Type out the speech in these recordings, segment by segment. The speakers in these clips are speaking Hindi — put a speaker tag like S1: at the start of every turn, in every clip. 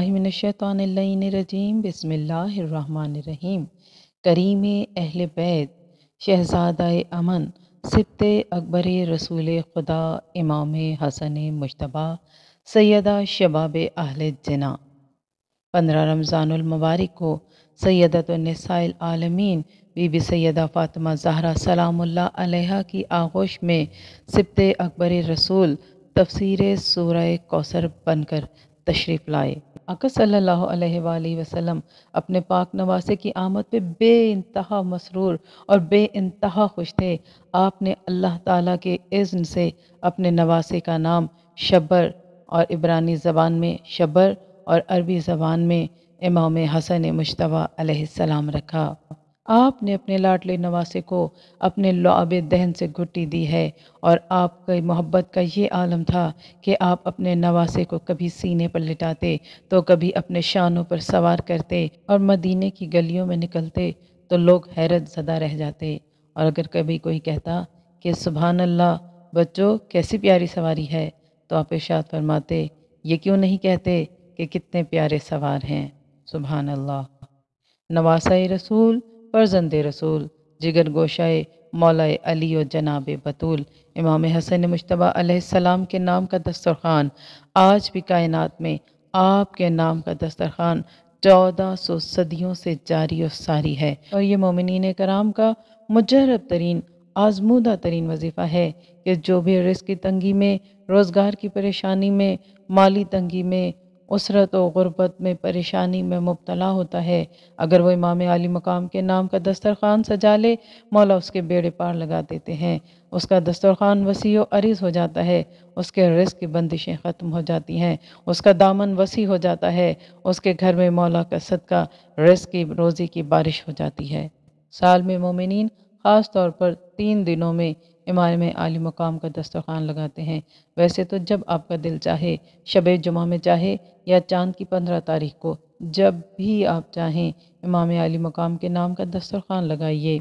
S1: अहिमिनशैतरजीम बसमीम करीम अहल बैत शहजादा अमन सिप्त अकबर रसूल खुदा इमाम हसन मुशतबा सैदा शबाब अहल जना पंद्रह रमज़ानमबारक को सैदतनसाइल आलमीन बीबी सैदा फ़ातिमा जहरा सलामुल्ला की आगोश में सिप्त अकबर रसूल तफसर सूर कौसर बनकर तशरीफ़ लाए अकर सल्ला वसलम अपने पाक नवासे की आमद पे बे इनतहा मसरूर और बे इनतहा खुश थे आपने अल्लाह ताला के इज़्न से अपने नवासे का नाम शबर और इब्रानी ज़बान में शबर और अरबी ज़बान में इमाम हसन मुशतबा सलाम रखा आपने अपने लाडले नवासे को अपने लौब दहन से घुटी दी है और आपकी मोहब्बत का ये आलम था कि आप अपने नवासे को कभी सीने पर लिटाते तो कभी अपने शानों पर सवार करते और मदीने की गलियों में निकलते तो लोग हैरत ज़दा रह जाते और अगर कभी कोई कहता कि सुबहान अल्लाह बच्चों कैसी प्यारी सवारी है तो आप इशात फरमाते ये क्यों नहीं कहते कि कितने प्यारे सवार हैं सुबहानल्ला अल्लाह नवासा रसूल फर्जंद रसूल जिगर गोशाए मौलाए अली और जनाब बतूल इमाम हसन मुशतबा सलाम के नाम का दस्तरखान आज भी कायनात में आपके नाम का दस्तरखान चौदह सौ सदियों से जारी और सारी है और ये मोमिन कराम का मुजरब तरीन आजमूदा तरीन वजीफ़ा है कि जो भी रिस्क की तंगी में रोज़गार की परेशानी में माली तंगी में उसरत व ग़ुरबत में परेशानी में मुबतला होता है अगर वह इमाम आली मकाम के नाम का दस्तरखान सजा ले मौला उसके बेड़े पार लगा देते हैं उसका दस्तरखान वसी व अरीज हो जाता है उसके रिस्क की बंदिशें ख़त्म हो जाती हैं उसका दामन वसी हो जाता है उसके घर में मौला का सदका रिस्क की रोज़ी की बारिश हो जाती है साल में मोमिन ख़ास तौर पर तीन दिनों में इमाम आली मकाम का दस्तरखान लगाते हैं वैसे तो जब आपका दिल चाहे शब जुमा में चाहे या चांद की पंद्रह तारीख को जब भी आप चाहें इमाम आली मकाम के नाम का दस्तरखान लगाइए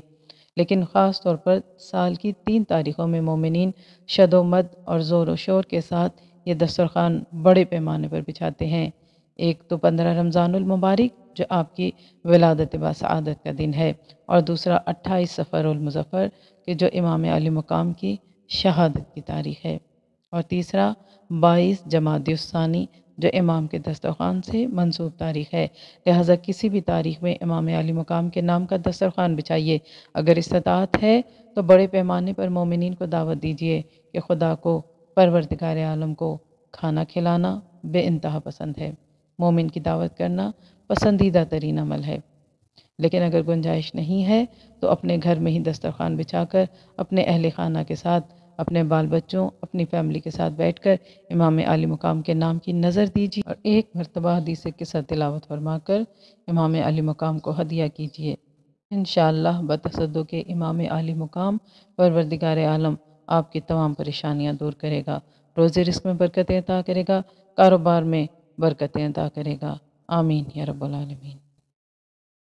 S1: लेकिन ख़ास तौर पर साल की तीन तारीख़ों में मोमिन शदोमद और ज़ोर व शोर के साथ ये दस्तरखान बड़े पैमाने पर बिछाते हैं एक तो पंद्रह रमज़ानमबारक जो आपकी विलादत बासदत का दिन है और दूसरा अट्ठाईस सफ़रमज़फ़र के जो इमाम अली मकाम की शहादत की तारीख़ है और तीसरा बाईस जमातानी जो इमाम के दस्तरखान से मंसूब तारीख़ है लिहाजा किसी भी तारीख में इमाम अली मुक़ाम के नाम का दस्तरखान बिछाइए अगर इस्तात है तो बड़े पैमाने पर मोमिन को दावत दीजिए कि खुदा को परवरदगार आलम को खाना खिलाना बे पसंद है मोमिन की दावत करना पसंदीदा तरीन अमल है लेकिन अगर गुंजाइश नहीं है तो अपने घर में ही दस्तरखान बिछाकर अपने अहल खाना के साथ अपने बाल बच्चों अपनी फैमिली के साथ बैठ कर इमाम आली मुकाम के नाम की नज़र दीजिए और एक मरतबा हदीस के साथ तिलावत फरमा कर इमाम आली मुकाम को हदिया कीजिए इन शतसदों के इमाम आली मुकाम परवरदिगार आलम आपकी तमाम परेशानियाँ दूर करेगा रोज़ रिस्क में बरकत अदा करेगा कारोबार में बरकतें अदा करेगा आमीन या रबालमीन